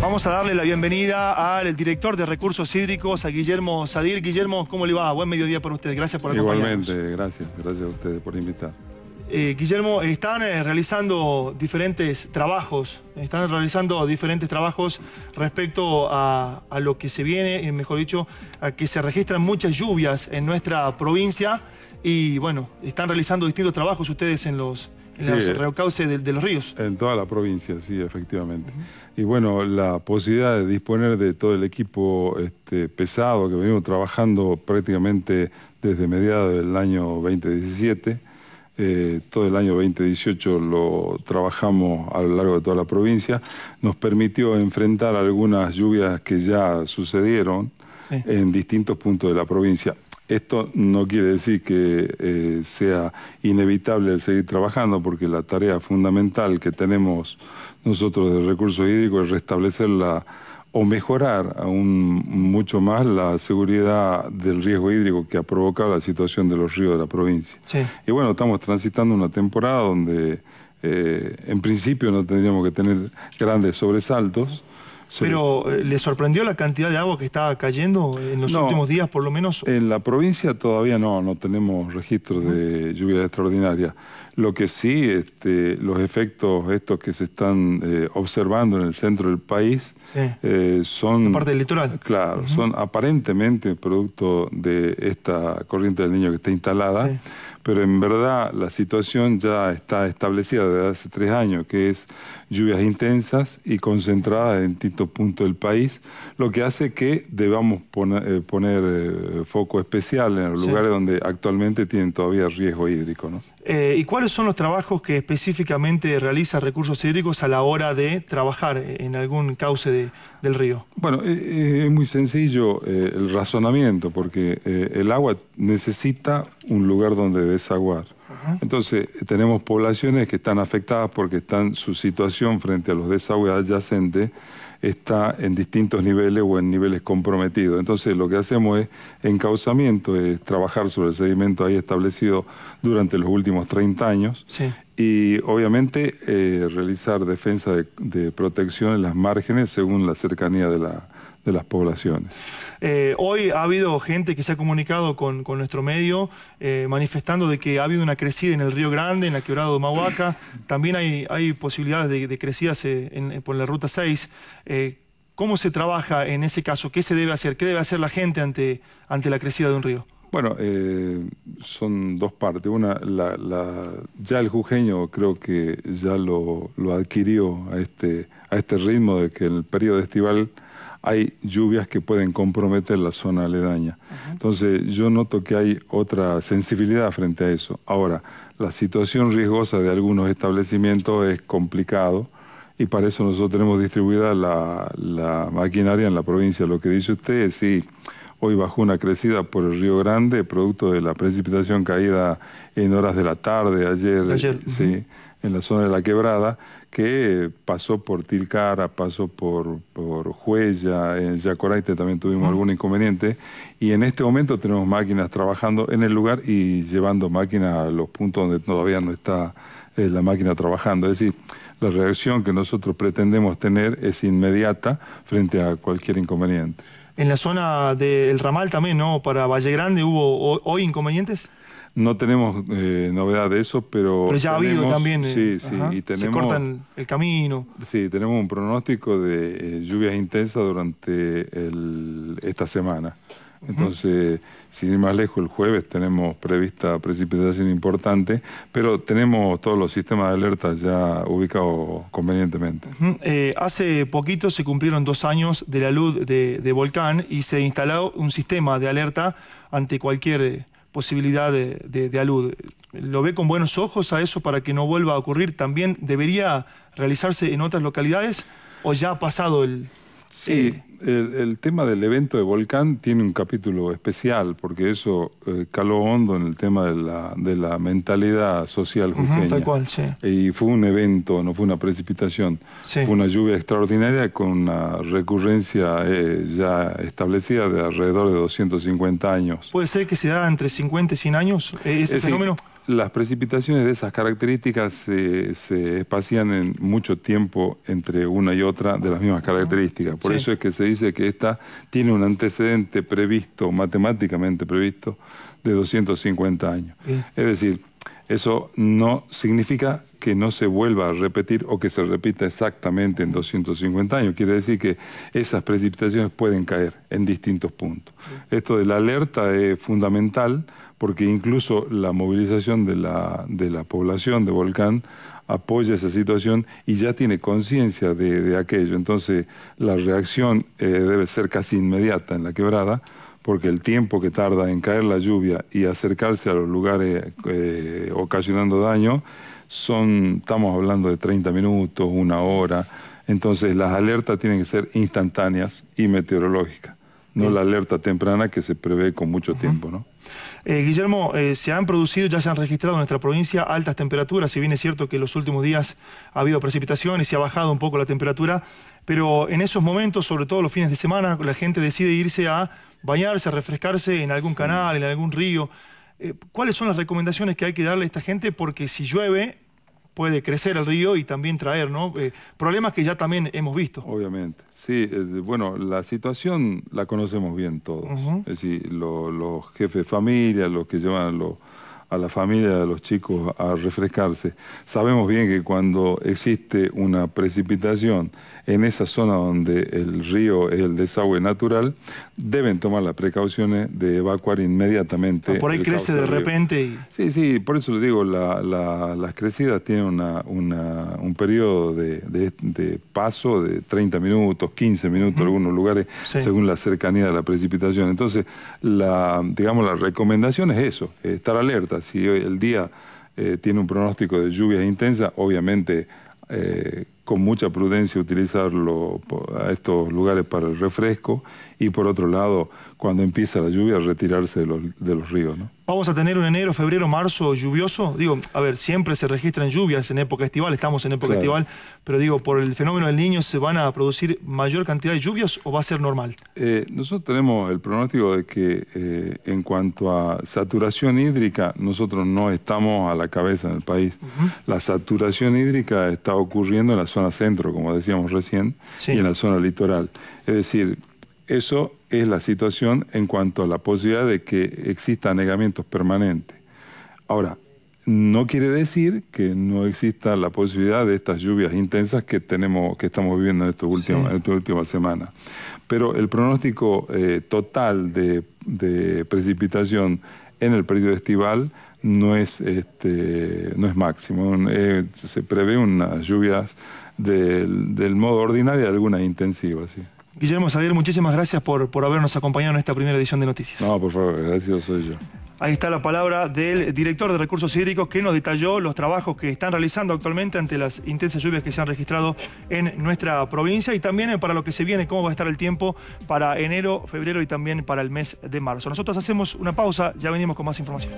Vamos a darle la bienvenida al director de Recursos Hídricos, a Guillermo Sadir. Guillermo, ¿cómo le va? Buen mediodía para usted. Gracias por acompañarnos. Igualmente, gracias. Gracias a ustedes por invitar. Eh, Guillermo, están eh, realizando diferentes trabajos, están realizando diferentes trabajos respecto a, lo que se viene, eh, mejor dicho, a que se registran muchas lluvias en nuestra provincia y bueno, están realizando distintos trabajos ustedes en los, en de, los ríos. En toda la provincia, sí, efectivamente. Y bueno, la posibilidad de disponer de todo el equipo este, pesado que venimos trabajando prácticamente desde mediados del año 2017. Eh, todo el año 2018 lo trabajamos a lo largo de toda la provincia, nos permitió enfrentar algunas lluvias que ya sucedieron en distintos puntos de la provincia. Esto no quiere decir que eh, sea inevitable seguir trabajando, porque la tarea fundamental que tenemos nosotros de recursos hídricos es restablecerla o mejorar aún mucho más la seguridad del riesgo hídrico que ha provocado la situación de los ríos de la provincia. Y bueno, estamos transitando una temporada donde eh, en principio no tendríamos que tener grandes sobresaltos, pero eh, ¿le sorprendió la cantidad de agua que estaba cayendo en los últimos días, por lo menos? En la provincia todavía no, no tenemos registros de lluvia extraordinaria Lo que sí, este, los efectos estos que se están eh, observando en el centro del país eh, son... La parte del litoral. Claro, son aparentemente producto de esta corriente del niño que está instalada, pero en verdad la situación ya está establecida desde hace tres años, que es lluvias intensas y concentradas en punto del país, lo que hace que debamos poner, eh, eh, foco especial en los lugares donde actualmente tienen todavía riesgo hídrico. ¿no? Eh, ¿Y cuáles son los trabajos que específicamente realiza Recursos Hídricos a la hora de trabajar en algún cauce del río? Bueno, es muy sencillo el razonamiento, porque el agua necesita un lugar donde desaguar. Entonces, tenemos poblaciones que están afectadas porque están, su situación frente a los desagües adyacentes está en distintos niveles o en niveles comprometidos. Entonces, lo que hacemos es encauzamiento, es trabajar sobre el sedimento ahí establecido durante los últimos 30 años y obviamente eh, realizar defensa de, de protección en las márgenes según la cercanía de la, de las poblaciones. Eh, hoy ha habido gente que se ha comunicado con, nuestro medio eh, manifestando de que ha habido una crecida en el Río Grande, en la quebrada de Mahuaca. También hay, hay posibilidades de, crecidas eh, por la Ruta 6. ¿Cómo se trabaja en ese caso? ¿Qué se debe hacer? ¿Qué debe hacer la gente ante, ante la crecida de un río? Bueno, son dos partes. Una, ya el jujeño creo que ya lo, adquirió a este, a este ritmo de que el periodo estival hay lluvias que pueden comprometer la zona aledaña. Entonces yo noto que hay otra sensibilidad frente a eso. Ahora, la situación riesgosa de algunos establecimientos es complicado y para eso nosotros tenemos distribuida la, maquinaria en la provincia. Lo que dice usted es sí Hoy bajó una crecida por el Río Grande, producto de la precipitación caída en horas de la tarde ayer, eh, Sí, en la zona de la quebrada, que pasó por Tilcara, pasó por, por Huella, en Yacoraite también tuvimos algún inconveniente, y en este momento tenemos máquinas trabajando en el lugar y llevando máquinas a los puntos donde todavía no está eh, la máquina trabajando. Es decir, la reacción que nosotros pretendemos tener es inmediata frente a cualquier inconveniente en la zona del ramal también, ¿no? Para Valle Grande hubo hoy inconvenientes. No tenemos eh, novedad de eso, pero. Pero ya ha habido también. Eh, sí, sí, y se cortan el camino. Sí, tenemos un pronóstico de eh, lluvias intensas durante esta semana. Entonces, sin ir más lejos, el jueves tenemos prevista precipitación importante, pero tenemos todos los sistemas de alerta ya ubicados convenientemente. Eh, hace poquito se cumplieron dos años de la luz de, volcán y se ha instalado un sistema de alerta ante cualquier posibilidad de, alud. ¿Lo ve con buenos ojos a eso para que no vuelva a ocurrir? ¿También debería realizarse en otras localidades o ya ha pasado el, Sí, el, tema del evento de Volcán tiene un capítulo especial, porque eso eh, caló hondo en el tema de la, de la mentalidad social jujeña. cual, Y fue un evento, no fue una precipitación. Fue una lluvia extraordinaria con una recurrencia eh, ya establecida de alrededor de 250 años. ¿Puede ser que se da entre 50 y 100 años eh, ese fenómeno? Sí, las precipitaciones de esas características se espacian en mucho tiempo entre una y otra de las mismas características. Por eso es que se dice que esta tiene un antecedente previsto, matemáticamente previsto, de 250 años. Es decir, eso no significa que no se vuelva a repetir o que se repita exactamente en 250 años. Quiere decir que esas precipitaciones pueden caer en distintos puntos. Esto de la alerta es fundamental porque incluso la movilización de la, población de Volcán apoya esa situación y ya tiene conciencia de, aquello. Entonces la reacción eh, debe ser casi inmediata en la quebrada porque el tiempo que tarda en caer la lluvia y acercarse a los lugares eh, ocasionando daño, son, estamos hablando de 30 minutos, una hora. Entonces las alertas tienen que ser instantáneas y meteorológicas, no la alerta temprana que se prevé con mucho tiempo. ¿no? Eh, Guillermo, eh, se han producido, ya se han registrado en nuestra provincia altas temperaturas, si bien es cierto que en los últimos días ha habido precipitaciones y ha bajado un poco la temperatura, pero en esos momentos, sobre todo los fines de semana, la gente decide irse a bañarse, refrescarse en algún canal, en algún río. Eh, ¿Cuáles son las recomendaciones que hay que darle a esta gente? Porque si llueve, puede crecer el río y también traer ¿no? Eh, problemas que ya también hemos visto. Obviamente, sí, eh, bueno, la situación la conocemos bien todos. Es decir, los jefes de familia, los que llevan los, a la familia, a los chicos a refrescarse. Sabemos bien que cuando existe una precipitación en esa zona donde el río es el desagüe natural, deben tomar las precauciones de evacuar inmediatamente. Ah, por ahí crece de repente. Sí, sí, por eso le digo, las crecidas tienen un periodo de, paso de 30 minutos, 15 minutos en algunos lugares, según la cercanía de la precipitación. Entonces, la, digamos, la recomendación es eso, estar alerta si hoy el día eh, tiene un pronóstico de lluvias intensas, obviamente eh, con mucha prudencia utilizarlo a estos lugares para el refresco y por otro lado, cuando empieza la lluvia, retirarse de los, ríos. Vamos a tener un enero, febrero, marzo lluvioso. Digo, a ver, siempre se registran lluvias en época estival, estamos en época estival, pero digo, por el fenómeno del niño, ¿se van a producir mayor cantidad de lluvias o va a ser normal? Eh, nosotros tenemos el pronóstico de que eh, en cuanto a saturación hídrica, nosotros no estamos a la cabeza en el país. La saturación hídrica está ocurriendo en la zona centro, como decíamos recién, y en la zona litoral. Es decir, eso es la situación en cuanto a la posibilidad de que existan negamientos permanentes. Ahora, no quiere decir que no exista la posibilidad de estas lluvias intensas que tenemos, que estamos viviendo en, estos últimos, estas últimas semanas. Pero el pronóstico eh, total de, de precipitación en el periodo estival no es, este, no es máximo. Eh, se prevé unas lluvias del, modo ordinario, algunas intensivas. Guillermo Xavier, muchísimas gracias por, por habernos acompañado en esta primera edición de Noticias. No, por favor, gracias soy yo. Ahí está la palabra del director de Recursos Hídricos que nos detalló los trabajos que están realizando actualmente ante las intensas lluvias que se han registrado en nuestra provincia y también para lo que se viene, cómo va a estar el tiempo para enero, febrero y también para el mes de marzo. Nosotros hacemos una pausa, ya venimos con más información.